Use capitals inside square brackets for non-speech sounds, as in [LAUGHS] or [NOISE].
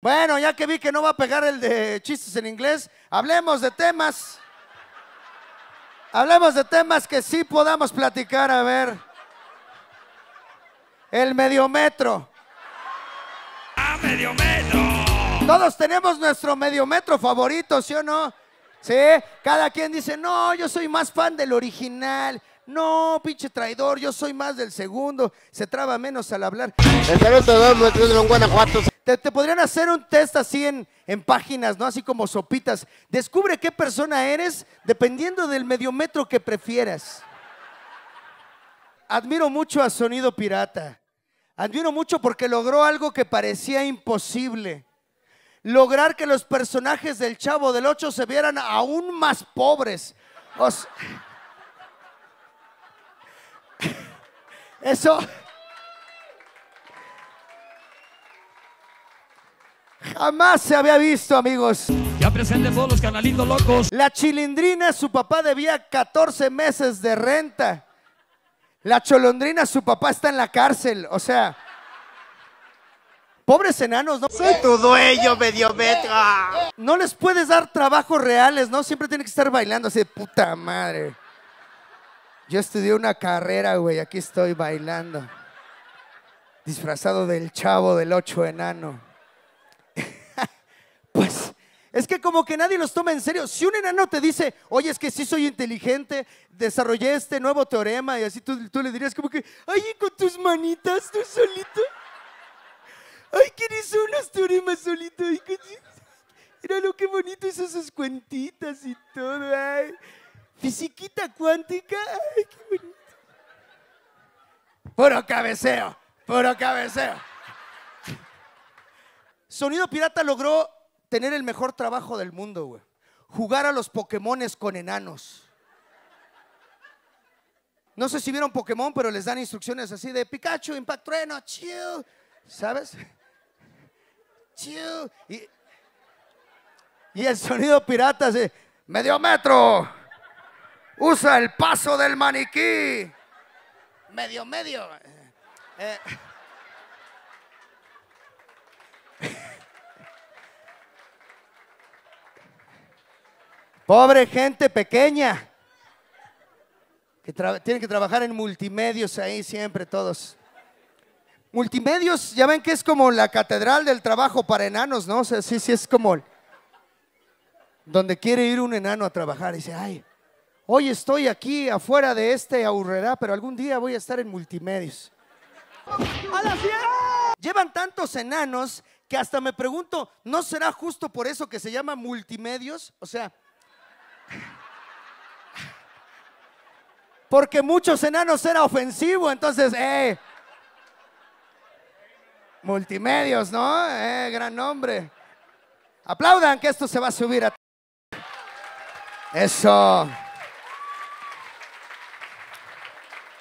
Bueno, ya que vi que no va a pegar el de chistes en inglés, hablemos de temas. Hablemos de temas que sí podamos platicar, a ver. El mediometro. Ah, mediometro. Todos tenemos nuestro mediometro favorito, ¿sí o no? Sí, cada quien dice, no, yo soy más fan del original. No, pinche traidor, yo soy más del segundo. Se traba menos al hablar. El saludo de Guanajuato. Te, podrían hacer un test así en, páginas, ¿no? Así como sopitas. Descubre qué persona eres dependiendo del mediometro que prefieras. Admiro mucho a Sonido Pirata. Admiro mucho porque logró algo que parecía imposible. Lograr que los personajes del Chavo del Ocho se vieran aún más pobres. [LAUGHS] eso... Jamás se había visto, amigos. Ya presente todos los canalitos locos. La chilindrina, su papá debía 14 meses de renta. La cholondrina, su papá está en la cárcel. O sea, pobres enanos, ¿no? Soy tu dueño, medio metro. No les puedes dar trabajos reales, ¿no? Siempre tienen que estar bailando así de puta madre. Yo estudié una carrera, güey. Aquí estoy bailando. Disfrazado del chavo del ocho enano. Es que como que nadie los toma en serio. Si un enano te dice, oye, es que sí soy inteligente, desarrollé este nuevo teorema, y así tú, le dirías como que, ay, con tus manitas, tú solito. Ay, ¿quién hizo unos teoremas solito? Ay, mira lo que bonito hizo sus cuentitas y todo. Ay, fisiquita cuántica, ay, qué bonito. Puro cabeceo, puro cabeceo. Sonido Pirata logró tener el mejor trabajo del mundo, güey. Jugar a los Pokémones con enanos. No sé si vieron Pokémon, pero les dan instrucciones así de Pikachu, Impact Trueno, chiu, ¿Sabes? Chiu Y, el sonido pirata así, medio metro. Usa el paso del maniquí. Medio, medio. Eh, eh Pobre gente pequeña. Que tienen que trabajar en multimedios ahí siempre todos. Multimedios, ya ven que es como la catedral del trabajo para enanos, ¿no? sí, sí, es como donde quiere ir un enano a trabajar. Y dice, ay, hoy estoy aquí afuera de este aurrera, pero algún día voy a estar en multimedios. ¡A la Llevan tantos enanos que hasta me pregunto, ¿no será justo por eso que se llama multimedios? O sea, porque muchos enanos era ofensivo, entonces, eh. Multimedios, ¿no? Eh, gran nombre. Aplaudan que esto se va a subir a... Eso.